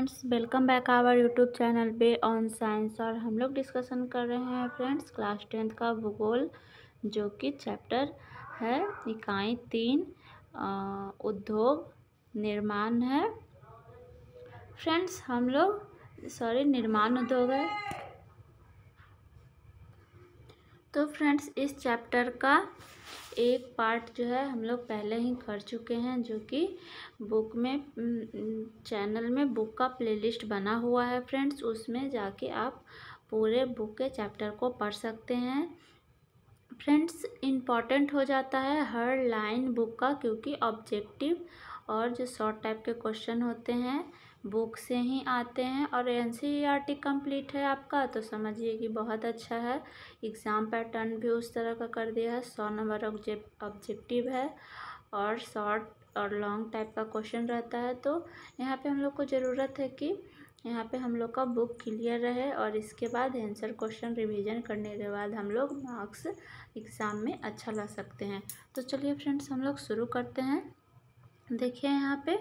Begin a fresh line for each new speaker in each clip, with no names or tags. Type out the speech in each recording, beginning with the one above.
friends welcome back our YouTube channel bay on science और हम लोग डिस्कशन कर रहे हैं फ्रेंड्स क्लास टेंथ का भूगोल जो कि चैप्टर है इकाई तीन उद्योग निर्माण है फ्रेंड्स हम लोग सॉरी निर्माण उद्योग है तो फ्रेंड्स इस चैप्टर का एक पार्ट जो है हम लोग पहले ही कर चुके हैं जो कि बुक में चैनल में बुक का प्लेलिस्ट बना हुआ है फ्रेंड्स उसमें जाके आप पूरे बुक के चैप्टर को पढ़ सकते हैं फ्रेंड्स इम्पॉर्टेंट हो जाता है हर लाइन बुक का क्योंकि ऑब्जेक्टिव और जो शॉर्ट टाइप के क्वेश्चन होते हैं बुक से ही आते हैं और N C R T complete है आपका तो समझिए कि बहुत अच्छा है एग्ज़ाम पैटर्न भी उस तरह का कर दिया है सौ नंबर ऑब्जेक्टिव है और शॉर्ट और लॉन्ग टाइप का क्वेश्चन रहता है तो यहाँ पे हम लोग को ज़रूरत है कि यहाँ पे हम लोग का बुक क्लियर रहे और इसके बाद आंसर क्वेश्चन रिवीजन करने के बाद हम लोग मार्क्स एग्ज़ाम में अच्छा ला सकते हैं तो चलिए फ्रेंड्स हम लोग शुरू करते हैं देखिए यहाँ पे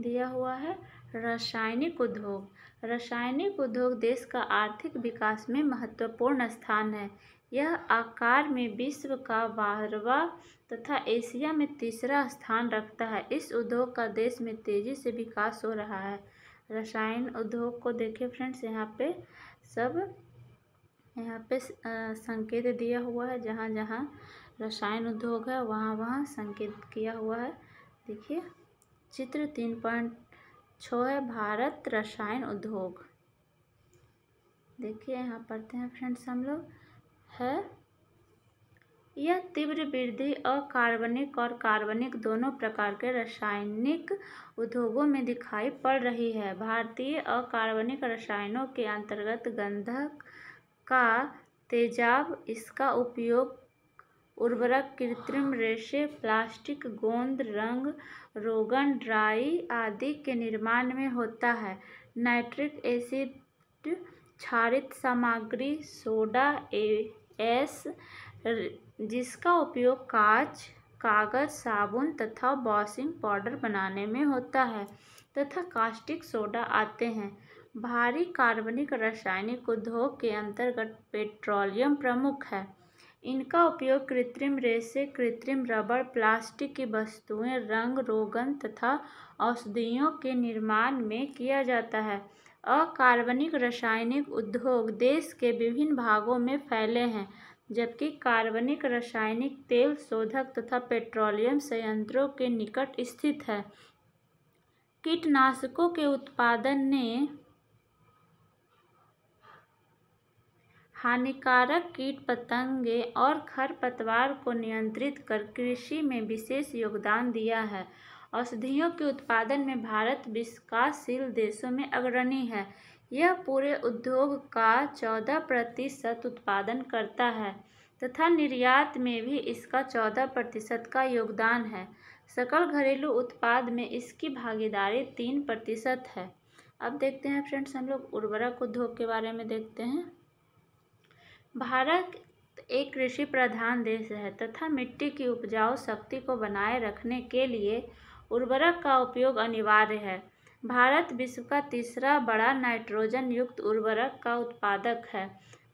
दिया हुआ है रासायनिक उद्योग रासायनिक उद्योग देश का आर्थिक विकास में महत्वपूर्ण स्थान है यह आकार में विश्व का बारहवा तथा एशिया में तीसरा स्थान रखता है इस उद्योग का देश में तेज़ी से विकास हो रहा है रसायन उद्योग को देखिए फ्रेंड्स यहाँ पे सब यहाँ पे संकेत दिया हुआ है जहाँ जहाँ रसायन उद्योग है वहाँ वहाँ संकेत किया हुआ है देखिए चित्र तीन पॉइंट छो है भारत रसायन उद्योग देखिए यहाँ पढ़ते हैं फ्रेंड्स हम लोग है यह तीव्र वृद्धि अकार्बनिक और कार्बनिक दोनों प्रकार के रासायनिक उद्योगों में दिखाई पड़ रही है भारतीय अकार्बनिक रसायनों के अंतर्गत गंधक का तेजाब इसका उपयोग उर्वरक कृत्रिम रेशे प्लास्टिक गोंद रंग रोगन ड्राई आदि के निर्माण में होता है नाइट्रिक एसिड क्षारित सामग्री सोडा एस जिसका उपयोग कांच कागज साबुन तथा वॉशिंग पाउडर बनाने में होता है तथा कास्टिक सोडा आते हैं भारी कार्बनिक रासायनिक उद्योग के अंतर्गत पेट्रोलियम प्रमुख है इनका उपयोग कृत्रिम रेसे, कृत्रिम रबर, प्लास्टिक की वस्तुएं, रंग रोगन तथा औषधियों के निर्माण में किया जाता है अकार्बनिक रासायनिक उद्योग देश के विभिन्न भागों में फैले हैं जबकि कार्बनिक रासायनिक तेल शोधक तथा पेट्रोलियम संयंत्रों के निकट स्थित है कीटनाशकों के उत्पादन ने हानिकारक कीट पतंगे और खरपतवार को नियंत्रित कर कृषि में विशेष योगदान दिया है औषधियों के उत्पादन में भारत विकासशील देशों में अग्रणी है यह पूरे उद्योग का चौदह प्रतिशत उत्पादन करता है तथा निर्यात में भी इसका चौदह प्रतिशत का योगदान है सकल घरेलू उत्पाद में इसकी भागीदारी तीन प्रतिशत है अब देखते हैं फ्रेंड्स हम लोग उर्वरक उद्योग के बारे में देखते हैं भारत एक कृषि प्रधान देश है तथा मिट्टी की उपजाऊ शक्ति को बनाए रखने के लिए उर्वरक का उपयोग अनिवार्य है भारत विश्व का तीसरा बड़ा नाइट्रोजन युक्त उर्वरक का उत्पादक है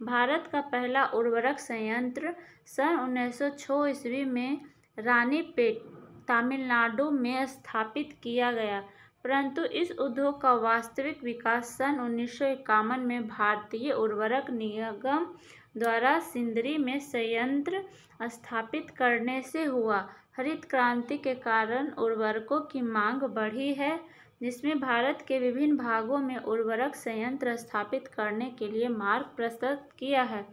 भारत का पहला उर्वरक संयंत्र सन उन्नीस सौ ईस्वी में रानीपेट तमिलनाडु में स्थापित किया गया परंतु इस उद्योग का वास्तविक विकास सन उन्नीस में भारतीय उर्वरक निगम द्वारा सिंदरी में संयंत्र स्थापित करने से हुआ हरित क्रांति के कारण उर्वरकों की मांग बढ़ी है जिसमें भारत के विभिन्न भागों में उर्वरक संयंत्र स्थापित करने के लिए मार्ग प्रस्तुत किया है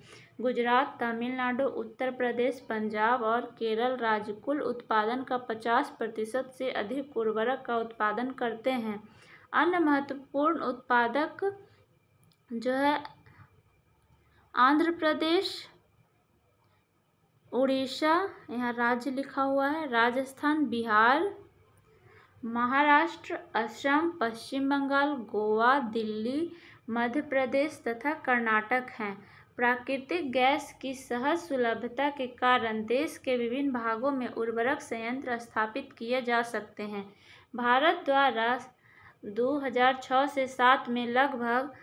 गुजरात तमिलनाडु उत्तर प्रदेश पंजाब और केरल राज्य कुल उत्पादन का 50 प्रतिशत से अधिक उर्वरक का उत्पादन करते हैं अन्य महत्वपूर्ण उत्पादक जो है आंध्र प्रदेश उड़ीसा यहाँ राज्य लिखा हुआ है राजस्थान बिहार महाराष्ट्र असम पश्चिम बंगाल गोवा दिल्ली मध्य प्रदेश तथा कर्नाटक हैं प्राकृतिक गैस की सहज सुलभता के कारण देश के विभिन्न भागों में उर्वरक संयंत्र स्थापित किए जा सकते हैं भारत द्वारा 2006 से 7 में लगभग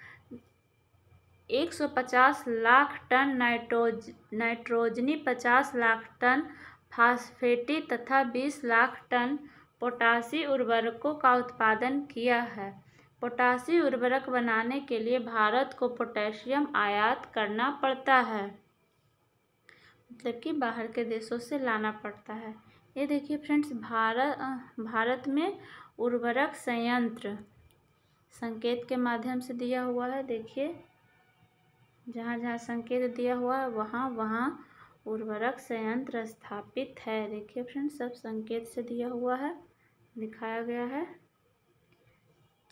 एक सौ पचास लाख टन नाइट्रोज नाइट्रोजनी पचास लाख टन फास्फेटी तथा बीस लाख टन पोटासी उर्वरकों का उत्पादन किया है पोटासी उर्वरक बनाने के लिए भारत को पोटेशियम आयात करना पड़ता है मतलब कि बाहर के देशों से लाना पड़ता है ये देखिए फ्रेंड्स भारत भारत में उर्वरक संयंत्र संकेत के माध्यम से दिया हुआ है देखिए जहाँ जहाँ संकेत दिया हुआ है वहाँ वहाँ उर्वरक संयंत्र स्थापित है देखिए फ्रेंड्स सब संकेत से दिया हुआ है दिखाया गया है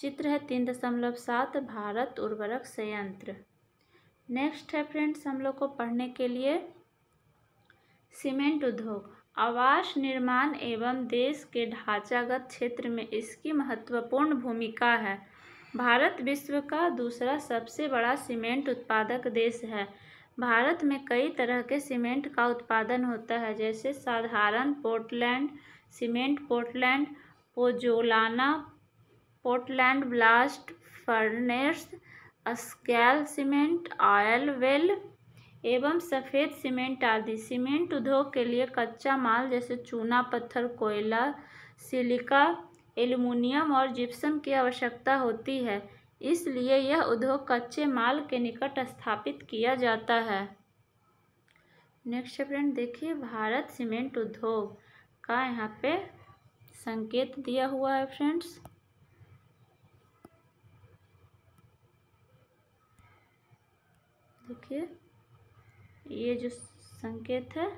चित्र है तीन दशमलव सात भारत उर्वरक संयंत्र नेक्स्ट है फ्रेंड्स हम लोग को पढ़ने के लिए सीमेंट उद्योग आवास निर्माण एवं देश के ढांचागत क्षेत्र में इसकी महत्वपूर्ण भूमिका है भारत विश्व का दूसरा सबसे बड़ा सीमेंट उत्पादक देश है भारत में कई तरह के सीमेंट का उत्पादन होता है जैसे साधारण Portland cement Portland pozzolana Portland blast furnace स्कैल सीमेंट ऑयल वेल एवं सफ़ेद सीमेंट आदि सीमेंट उद्योग के लिए कच्चा माल जैसे चूना पत्थर कोयला सिलिका एल्यूमिनियम और जिप्सम की आवश्यकता होती है इसलिए यह उद्योग कच्चे माल के निकट स्थापित किया जाता है नेक्स्ट फ्रेंड देखिए भारत सीमेंट उद्योग का यहाँ पे संकेत दिया हुआ है फ्रेंड्स देखिए ये जो संकेत है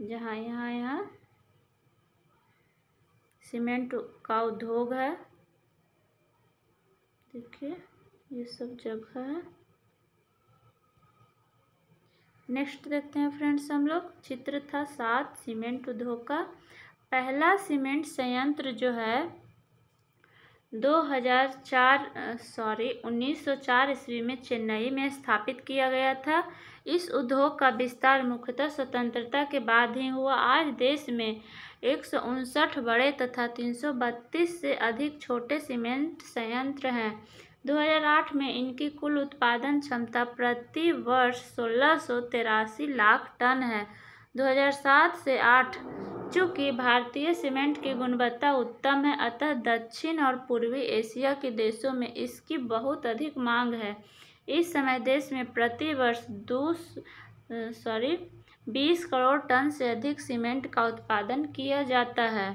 जहाँ यहाँ यहाँ सीमेंट का उद्योग है देखिए ये सब जगह है नेक्स्ट देखते हैं फ्रेंड्स हम लोग चित्र था सात सीमेंट उद्योग का पहला सीमेंट संयंत्र जो है 2004 सॉरी 1904 ईस्वी में चेन्नई में स्थापित किया गया था इस उद्योग का विस्तार मुख्यतः स्वतंत्रता के बाद ही हुआ आज देश में एक सौ उनसठ बड़े तथा तीन सौ बत्तीस से अधिक छोटे सीमेंट संयंत्र हैं 2008 में इनकी कुल उत्पादन क्षमता प्रति वर्ष सोलह लाख टन है 2007 से 8 चूँकि भारतीय सीमेंट की गुणवत्ता उत्तम है अतः दक्षिण और पूर्वी एशिया के देशों में इसकी बहुत अधिक मांग है इस समय देश में प्रति वर्ष दो सॉरी बीस करोड़ टन से अधिक सीमेंट का उत्पादन किया जाता है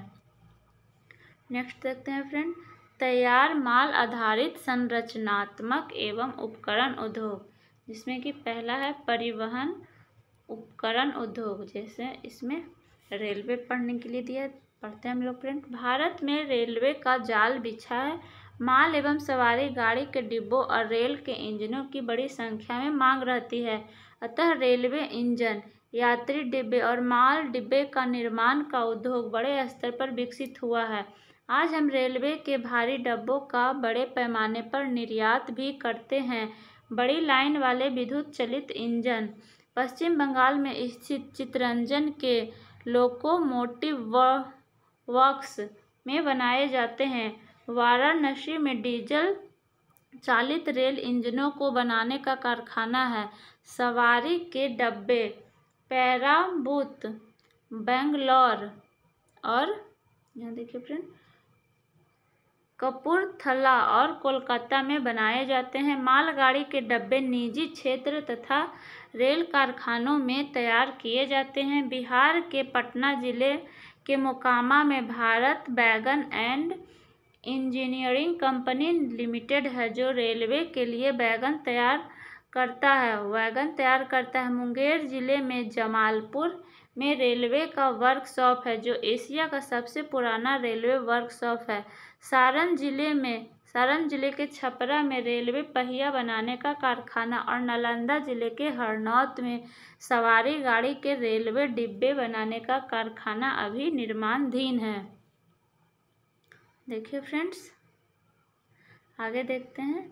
नेक्स्ट देखते हैं फ्रेंड तैयार माल आधारित संरचनात्मक एवं उपकरण उद्योग जिसमें कि पहला है परिवहन उपकरण उद्योग जैसे इसमें रेलवे पढ़ने के लिए दिया पढ़ते हैं हम लोग फ्रेंड भारत में रेलवे का जाल बिछा है माल एवं सवारी गाड़ी के डिब्बों और रेल के इंजनों की बड़ी संख्या में मांग रहती है अतः रेलवे इंजन यात्री डिब्बे और माल डिब्बे का निर्माण का उद्योग बड़े स्तर पर विकसित हुआ है आज हम रेलवे के भारी डब्बों का बड़े पैमाने पर निर्यात भी करते हैं बड़ी लाइन वाले विद्युत चलित इंजन पश्चिम बंगाल में स्थित चितरंजन के लोकोमोटिव वर्क्स में बनाए जाते हैं वाराणसी में डीजल चालित रेल इंजनों को बनाने का कारखाना है सवारी के डब्बे पैराबूत बेंगलोर और यहाँ देखिए फ्रेंड कपूरथला और कोलकाता में बनाए जाते हैं मालगाड़ी के डब्बे निजी क्षेत्र तथा रेल कारखानों में तैयार किए जाते हैं बिहार के पटना ज़िले के मोकामा में भारत बैगन एंड इंजीनियरिंग कंपनी लिमिटेड है जो रेलवे के लिए बैगन तैयार करता है वैगन तैयार करता है मुंगेर ज़िले में जमालपुर में रेलवे का वर्कशॉप है जो एशिया का सबसे पुराना रेलवे वर्कशॉप है सारण जिले में सारण जिले के छपरा में रेलवे पहिया बनाने का कारखाना और नालंदा जिले के हरनौत में सवारी गाड़ी के रेलवे डिब्बे बनाने का कारखाना अभी निर्माणाधीन है देखिए फ्रेंड्स आगे देखते हैं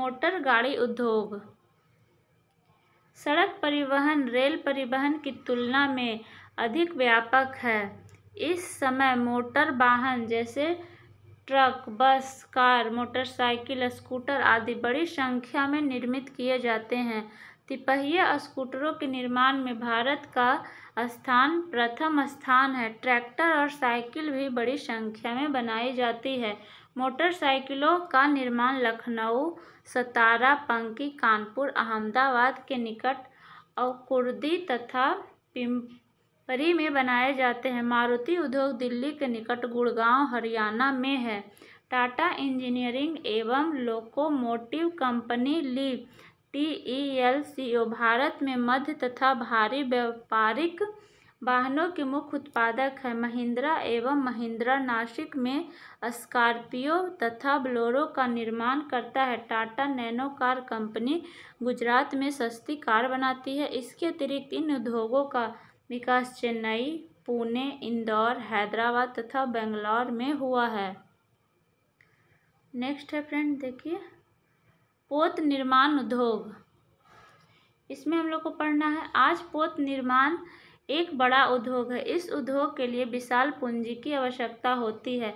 मोटर गाड़ी उद्योग सड़क परिवहन रेल परिवहन की तुलना में अधिक व्यापक है इस समय मोटर वाहन जैसे truck bus car motorcycle scooter आदि बड़ी संख्या में निर्मित किए जाते हैं तिपहिया स्कूटरों के निर्माण में भारत का स्थान प्रथम स्थान है ट्रैक्टर और साइकिल भी बड़ी संख्या में बनाई जाती है मोटरसाइकिलों का निर्माण लखनऊ सतारा पंकी कानपुर अहमदाबाद के निकट और कुर्दी तथा पिंपरी में बनाए जाते हैं मारुति उद्योग दिल्ली के निकट गुड़गांव हरियाणा में है टाटा इंजीनियरिंग एवं लोकोमोटिव कंपनी ली T E L C O Bharat में मध्य तथा भारी व्यापारिक वाहनों के मुख्य उत्पादक हैं महिंद्रा एवं महिंद्रा नासिक में स्कॉर्पियो तथा ब्लोरो का निर्माण करता है Tata Nano car company Gujarat में सस्ती कार बनाती है इसके अतिरिक्त इन उद्योगों का विकास चेन्नई पुणे इंदौर हैदराबाद तथा बेंगलोर में हुआ है नेक्स्ट है फ्रेंड देखिए पोत निर्माण उद्योग इसमें हम लोग को पढ़ना है आज पोत निर्माण एक बड़ा उद्योग है इस उद्योग के लिए विशाल पूंजी की आवश्यकता होती है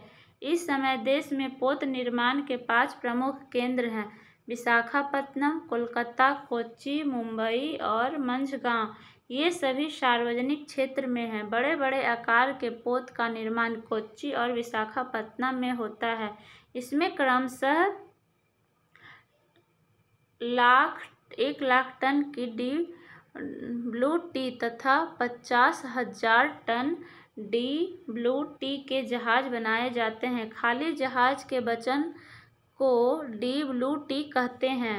इस समय देश में पोत निर्माण के पांच प्रमुख केंद्र हैं विशाखापट्टनम कोलकाता कोच्चि मुंबई और मंझगांव ये सभी सार्वजनिक क्षेत्र में हैं बड़े बड़े आकार के पोत का निर्माण कोच्चि और विशाखापट्टनम में होता है इसमें क्रमशः लाख एक लाख टन की डी ब्लू टी तथा पचास हज़ार टन डी ब्लू टी के जहाज बनाए जाते हैं खाली जहाज के वचन को डी ब्लू टी कहते हैं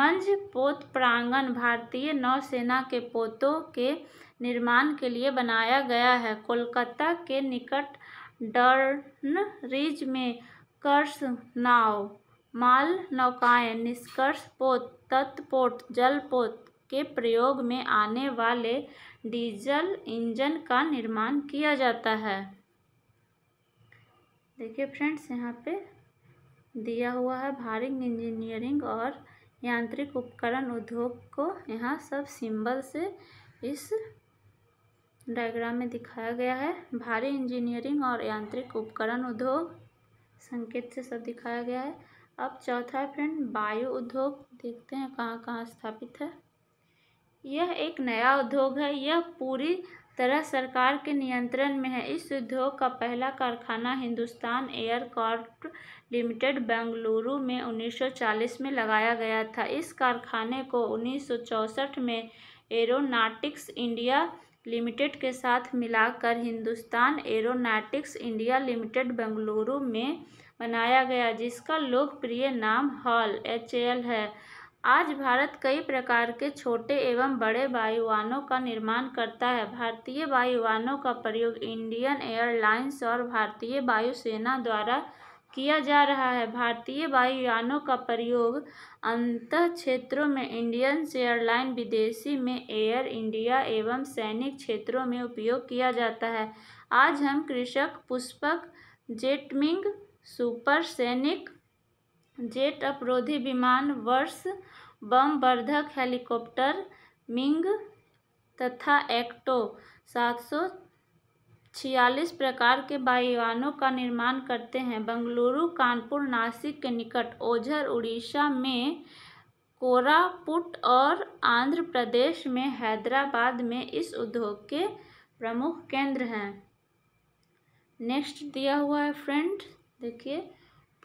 मंज पोत प्रांगण भारतीय नौसेना के पोतों के निर्माण के लिए बनाया गया है कोलकाता के निकट डर्न रिज में कर्स नाव माल नौकाएं निष्कर्ष पोत तत्पोत जलपोत के प्रयोग में आने वाले डीजल इंजन का निर्माण किया जाता है देखिए फ्रेंड्स यहाँ पे दिया हुआ है भारी इंजीनियरिंग और यांत्रिक उपकरण उद्योग को यहाँ सब सिंबल से इस डायग्राम में दिखाया गया है भारी इंजीनियरिंग और यांत्रिक उपकरण उद्योग संकेत से सब दिखाया गया है अब चौथा फ्रेंड वायु उद्योग देखते हैं कहाँ कहाँ स्थापित है यह एक नया उद्योग है यह पूरी तरह सरकार के नियंत्रण में है इस उद्योग का पहला कारखाना Hindustan air corp limited Bengaluru में 1940 में लगाया गया था इस कारखाने को उन्नीस में एरोनाटिक्स इंडिया लिमिटेड के साथ मिलाकर Hindustan aeronautics India limited Bengaluru में बनाया गया जिसका लोकप्रिय नाम हॉल एच है आज भारत कई प्रकार के छोटे एवं बड़े वायुवानों का निर्माण करता है भारतीय वायुवानों का प्रयोग इंडियन एयरलाइंस और भारतीय वायुसेना द्वारा किया जा रहा है भारतीय वायुयानों का प्रयोग अंत क्षेत्रों में इंडियन एयरलाइन विदेशी में एयर इंडिया एवं सैनिक क्षेत्रों में उपयोग किया जाता है आज हम कृषक पुष्पक जेटमिंग सुपर सैनिक जेट अपरोधी विमान वर्ष बम वर्धक हेलीकॉप्टर मिंग तथा एक्टो सात सौ छियालीस प्रकार के वायुवानों का निर्माण करते हैं बंगलुरु कानपुर नासिक के निकट ओझर उड़ीसा में कोरापुट और आंध्र प्रदेश में हैदराबाद में इस उद्योग के प्रमुख केंद्र हैं नेक्स्ट दिया हुआ है फ्रेंड देखिए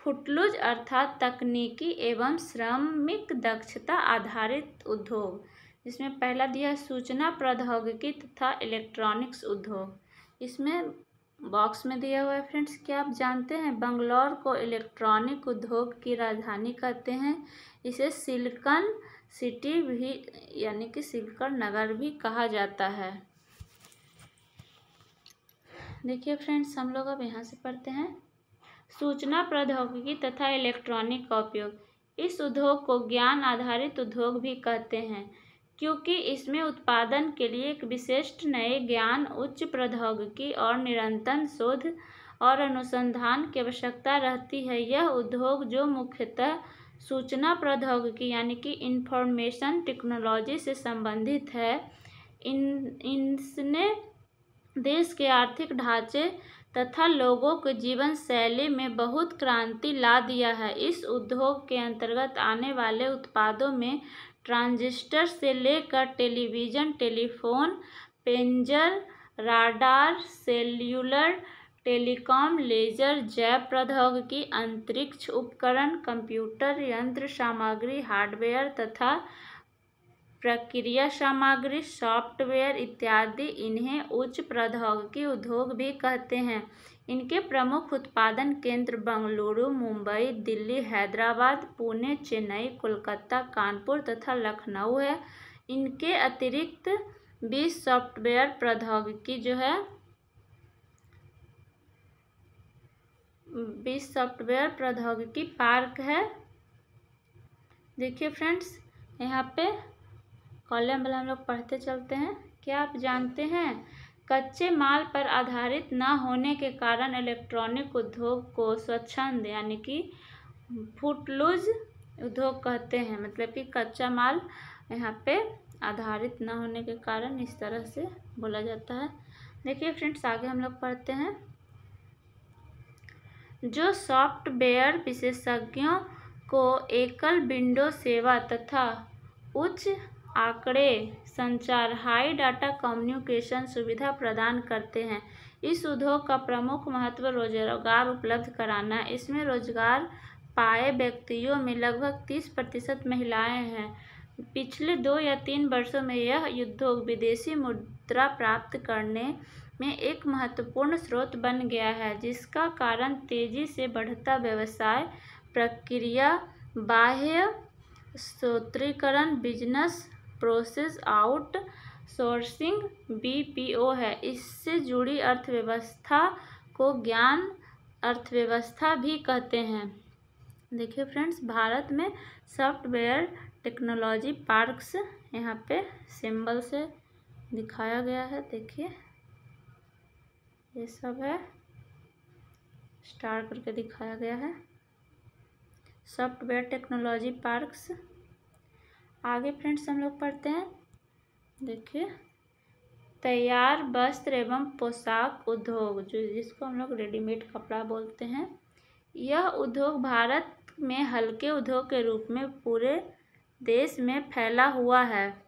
फुटलुज अर्थात तकनीकी एवं श्रमिक दक्षता आधारित उद्योग जिसमें पहला दिया सूचना प्रौद्योगिकी तथा इलेक्ट्रॉनिक्स उद्योग इसमें बॉक्स में दिया हुआ है फ्रेंड्स क्या आप जानते हैं बंगलौर को इलेक्ट्रॉनिक उद्योग की राजधानी कहते हैं इसे सिल्कन सिटी भी यानी कि सिल्कन नगर भी कहा जाता है देखिए फ्रेंड्स हम लोग अब यहाँ से पढ़ते हैं सूचना प्रौद्योगिकी तथा इलेक्ट्रॉनिक का उपयोग इस उद्योग को ज्ञान आधारित उद्योग भी कहते हैं क्योंकि इसमें उत्पादन के लिए एक विशिष्ट नए ज्ञान उच्च प्रौद्योगिकी और निरंतर शोध और अनुसंधान की आवश्यकता रहती है यह उद्योग जो मुख्यतः सूचना प्रौद्योगिकी यानी कि इंफॉर्मेशन टेक्नोलॉजी से संबंधित है इन इनने देश के आर्थिक ढांचे तथा लोगों के जीवन शैली में बहुत क्रांति ला दिया है इस उद्योग के अंतर्गत आने वाले उत्पादों में ट्रांजिस्टर से लेकर television telephone pager radar cellular telecom laser जैव प्रौद्योगिकी अंतरिक्ष उपकरण कंप्यूटर यंत्र सामग्री हार्डवेयर तथा प्रक्रिया सामग्री सॉफ्टवेयर इत्यादि इन्हें उच्च प्रौद्योगिकी उद्योग भी कहते हैं इनके प्रमुख उत्पादन केंद्र बंगलुरु मुंबई दिल्ली हैदराबाद पुणे चेन्नई कोलकाता कानपुर तथा लखनऊ है इनके अतिरिक्त भी सॉफ्टवेयर प्रौद्योगिकी जो है बीस सॉफ्टवेयर प्रौद्योगिकी पार्क है देखिए फ्रेंड्स यहाँ पे कॉलम वाला हम लोग पढ़ते चलते हैं क्या आप जानते हैं कच्चे माल पर आधारित न होने के कारण इलेक्ट्रॉनिक उद्योग को स्वच्छंद यानी कि फुटलूज उद्योग कहते हैं मतलब कि कच्चा माल यहाँ पे आधारित न होने के कारण इस तरह से बोला जाता है देखिए फ्रेंड्स आगे हम लोग पढ़ते हैं जो सॉफ्टवेयर विशेषज्ञों को एकल विंडो सेवा तथा उच्च आंकड़े संचार हाई डाटा कम्युनिकेशन सुविधा प्रदान करते हैं इस उद्योग का प्रमुख महत्व रोजगार उपलब्ध कराना इसमें रोजगार पाए व्यक्तियों में लगभग तीस प्रतिशत महिलाएँ हैं पिछले दो या तीन वर्षों में यह उद्योग विदेशी मुद्रा प्राप्त करने में एक महत्वपूर्ण स्रोत बन गया है जिसका कारण तेजी से बढ़ता व्यवसाय प्रक्रिया बाह्य स्रोत्रीकरण business process outsourcing B है इससे जुड़ी अर्थव्यवस्था को ज्ञान अर्थव्यवस्था भी कहते हैं देखिए फ्रेंड्स भारत में सॉफ्टवेयर टेक्नोलॉजी पार्क्स यहाँ पे सिंबल से दिखाया गया है देखिए ये सब है स्टार करके दिखाया गया है सॉफ्टवेयर टेक्नोलॉजी पार्क्स आगे फ्रेंड्स हम लोग पढ़ते हैं देखिए तैयार वस्त्र एवं पोशाक उद्योग जो जिसको हम लोग रेडीमेड कपड़ा बोलते हैं यह उद्योग भारत में हल्के उद्योग के रूप में पूरे देश में फैला हुआ है